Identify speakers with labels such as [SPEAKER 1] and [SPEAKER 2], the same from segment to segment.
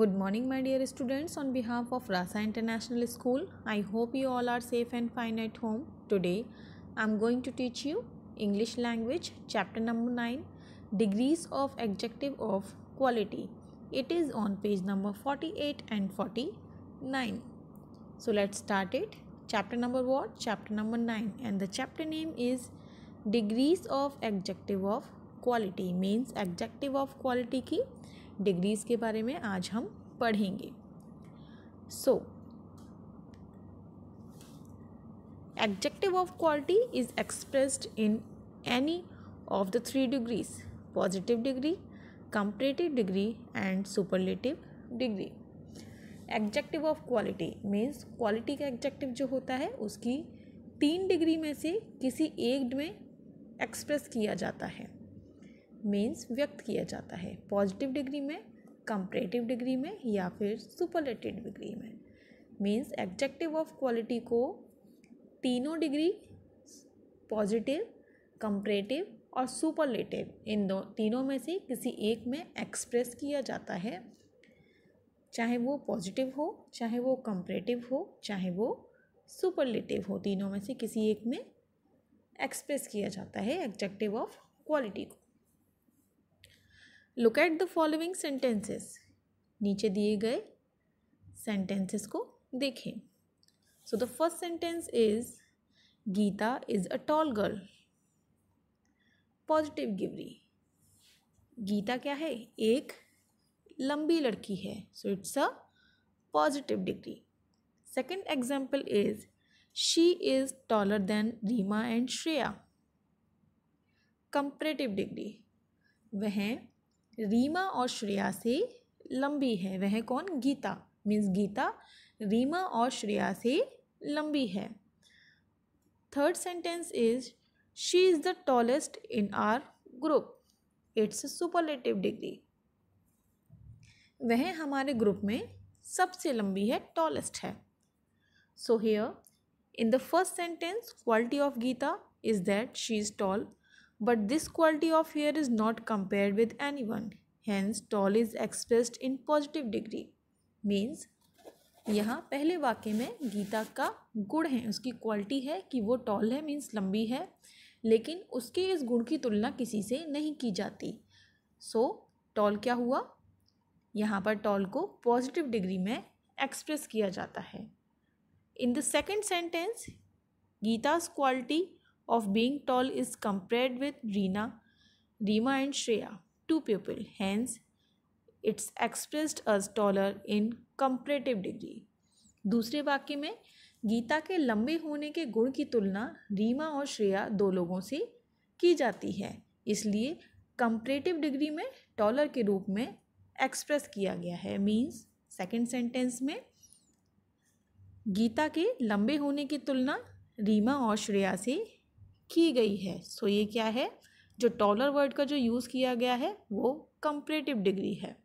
[SPEAKER 1] Good morning my dear students on behalf of Rasa International School I hope you all are safe and fine at home. Today I am going to teach you English language chapter number 9 degrees of adjective of quality. It is on page number 48 and 49. So let's start it. Chapter number what? Chapter number 9 and the chapter name is degrees of adjective of quality means adjective of quality ki. Degrees के बारे में आज हम पढ़ेंगे so adjective of quality is expressed in any of the three degrees positive degree comparative degree and superlative degree adjective of quality means quality का adjective जो होता है उसकी तीन डिग्री में से किसी एक में एक्सप्रेस किया जाता है मीन्स व्यक्त किया जाता है पॉजिटिव डिग्री में कंपरेटिव डिग्री में या फिर सुपरलेटिव डिग्री में मीन्स एग्जेक्टिव ऑफ क्वालिटी को तीनों डिग्री पॉजिटिव कंपरेटिव और सुपरलेटिव इन दो तीनों में से किसी एक में एक्सप्रेस किया जाता है चाहे वो पॉजिटिव हो चाहे वो कंपरेटिव हो चाहे वो सुपरलेटिव हो तीनों में से किसी एक में एक्सप्रेस किया जाता है एग्जेक्टिव ऑफ क्वालिटी को look at the following sentences नीचे दिए गए सेंटेंसेस को देखें so the first sentence is Geeta is a tall girl positive degree Geeta क्या है एक लंबी लड़की है so it's a positive degree second example is she is taller than Reema and Shreya comparative degree वह रीमा और श्रेया से लंबी है वह कौन गीता मीन्स गीता रीमा और श्रेया से लंबी है third sentence is she is the tallest in our group it's superlative degree वह हमारे ग्रुप में सबसे लंबी है टॉलेस्ट है so here in the first sentence quality of Geeta is that she is tall but this quality of hair is not compared with anyone. Hence, tall is expressed in positive degree. Means यहाँ पहले वाक्य में गीता का गुण है उसकी quality है कि वो टॉल है मीन्स लंबी है लेकिन उसके इस गुण की तुलना किसी से नहीं की जाती सो so, टॉल क्या हुआ यहाँ पर टॉल को पॉजिटिव डिग्री में एक्सप्रेस किया जाता है in the second sentence Geeta's quality of being tall is compared with Rina, Rima and Shreya, two people. Hence, it's expressed as taller in comparative degree. दूसरे वाक्य में गीता के लंबे होने के गुण की तुलना रीमा और श्रेया दो लोगों से की जाती है इसलिए कंपरेटिव डिग्री में टॉलर के रूप में एक्सप्रेस किया गया है मींस सेकंड सेंटेंस में गीता के लंबे होने की तुलना रीमा और श्रेया से की गई है सो ये क्या है जो टॉलर वर्ड का जो यूज़ किया गया है वो कंपरेटिव डिग्री है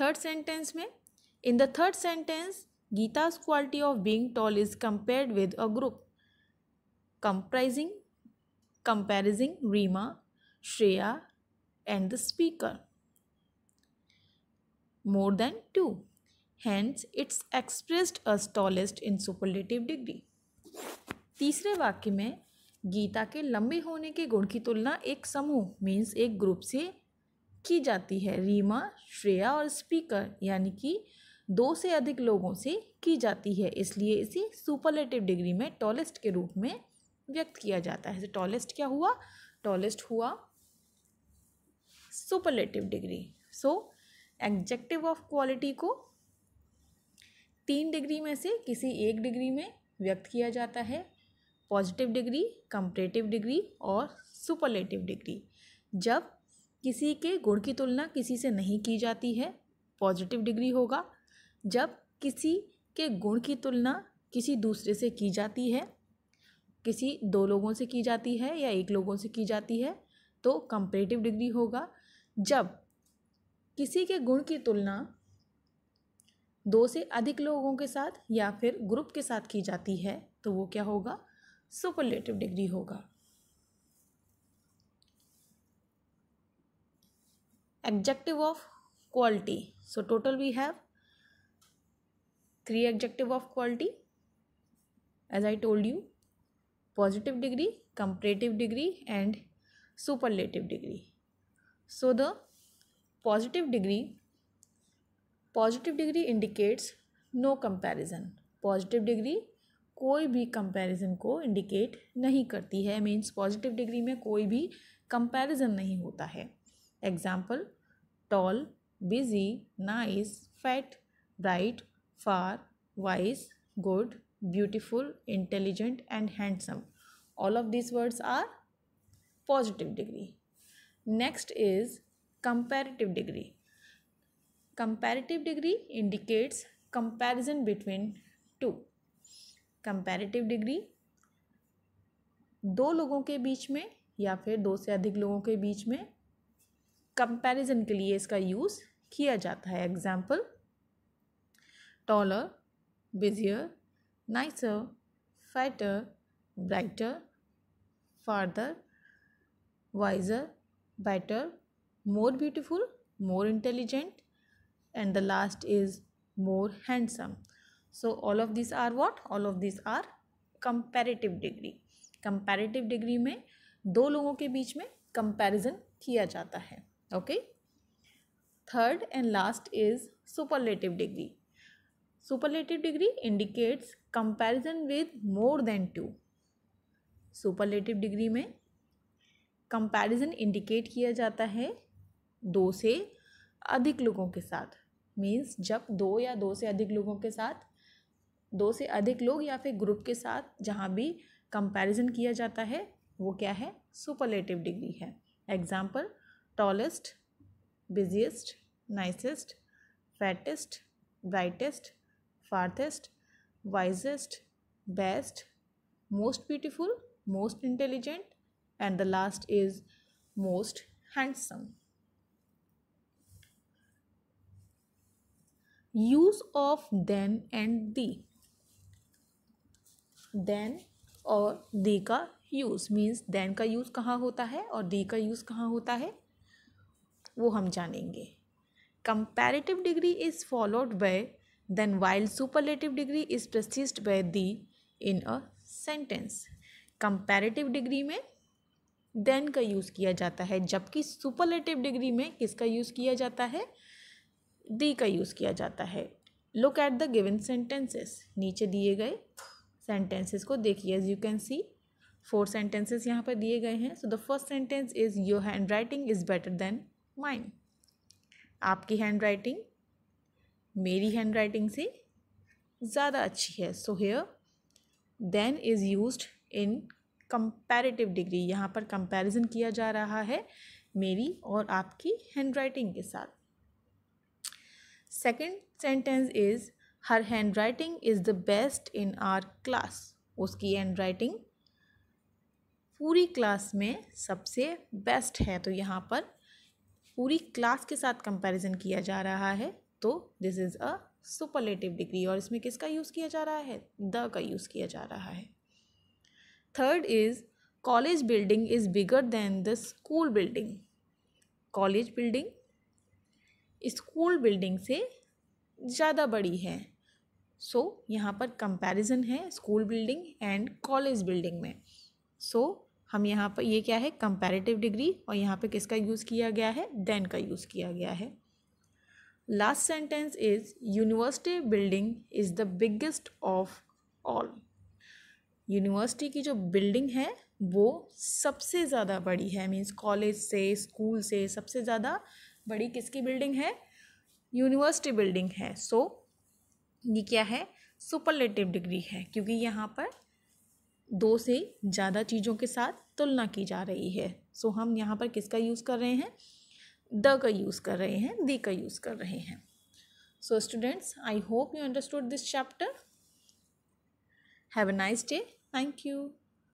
[SPEAKER 1] थर्ड सेंटेंस में in the third sentence Geeta's quality of being tall is compared with a group comprising comparing Reema Shreya and the speaker more than two hands it's expressed as tallest in superlative degree तीसरे वाक्य में गीता के लंबे होने के गुण की तुलना एक समूह मीन्स एक ग्रुप से की जाती है रीमा श्रेया और स्पीकर यानी कि दो से अधिक लोगों से की जाती है इसलिए इसे सुपरलेटिव डिग्री में टॉलेस्ट के रूप में व्यक्त किया जाता है टॉलेस्ट क्या हुआ टॉलेस्ट हुआ superlative degree so adjective of quality को तीन डिग्री में से किसी एक डिग्री में व्यक्त किया जाता है पॉजिटिव डिग्री कंपरेटिव डिग्री और सुपरलेटिव डिग्री जब किसी के गुण की तुलना किसी से नहीं की जाती है पॉजिटिव डिग्री होगा जब किसी के गुण की तुलना किसी दूसरे से की जाती है किसी दो लोगों से की जाती है या एक लोगों से की जाती है तो कंपरेटिव डिग्री होगा जब किसी के गुण की तुलना दो से अधिक लोगों के साथ या फिर ग्रुप के साथ की जाती है तो वो क्या होगा सुपरलेटिव डिग्री होगा adjective of quality so total we have three adjective of quality as I told you positive degree comparative degree and superlative degree so the positive degree positive degree indicates no comparison positive degree कोई भी comparison को indicate नहीं करती है means positive degree में कोई भी comparison नहीं होता है example tall busy nice fat bright far wise good beautiful intelligent and handsome all of this words are positive degree next is comparative degree comparative degree indicates comparison between two comparative degree दो लोगों के बीच में या फिर दो से अधिक लोगों के बीच में कंपैरिजन के लिए इसका यूज़ किया जाता है example taller busier nicer fatter brighter farther wiser better more beautiful more intelligent and the last is more handsome so all of these are what all of these are comparative degree comparative degree में दो लोगों के बीच में comparison किया जाता है okay third and last is superlative degree superlative degree indicates comparison with more than two superlative degree में comparison indicate किया जाता है दो से अधिक लोगों के साथ means जब दो या दो से अधिक लोगों के साथ दो से अधिक लोग या फिर ग्रुप के साथ जहाँ भी कंपैरिजन किया जाता है वो क्या है सुपरलेटिव डिग्री है example tallest busiest nicest fattest brightest farthest wisest best most beautiful most intelligent and the last is most handsome Use of then and the. Than और दी का यूज़ मीन्स देन का use कहाँ होता है और the का use कहाँ होता है वो हम जानेंगे comparative degree is followed by than while superlative degree is preceded by the in a sentence comparative degree में देन का यूज़ किया जाता है जबकि सुपरलेटिव डिग्री में किसका यूज़ किया जाता है दी का यूज़ किया जाता है look at the given sentences नीचे दिए गए सेंटेंसेस को देखिए as you can see four sentences यहाँ पर दिए गए हैं so the first sentence is your handwriting is better than mine आपकी हैंड राइटिंग मेरी हैंड राइटिंग से ज़्यादा अच्छी है so here than is use in comparative degree यहाँ पर कंपेरिजन किया जा रहा है मेरी और आपकी हैंड राइटिंग के साथ second sentence is her handwriting is the best in our class उसकी हैंड राइटिंग पूरी क्लास में सबसे बेस्ट है तो यहाँ पर पूरी क्लास के साथ कंपैरिजन किया जा रहा है तो this is a superlative degree और इसमें किसका यूज़ किया जा रहा है द का यूज़ किया जा रहा है third is college building is bigger than the school building college building school building से ज़्यादा बड़ी है सो so, यहाँ पर कंपैरिजन है school building and college building में सो so, हम यहाँ पर ये क्या है कंपैरेटिव डिग्री और यहाँ पर किसका यूज़ किया गया है देन का यूज़ किया गया है last sentence is university building is the biggest of all university की जो बिल्डिंग है वो सबसे ज़्यादा बड़ी है मीन्स कॉलेज से स्कूल से सबसे ज़्यादा बड़ी किसकी बिल्डिंग है यूनिवर्सिटी बिल्डिंग है सो ये क्या है सुपरलेटिव डिग्री है क्योंकि यहाँ पर दो से ज़्यादा चीज़ों के साथ तुलना की जा रही है सो हम यहाँ पर किसका यूज़ कर रहे हैं द का यूज़ कर रहे हैं दी का यूज़ कर रहे हैं so students I hope you understood this chapter have a nice day thank you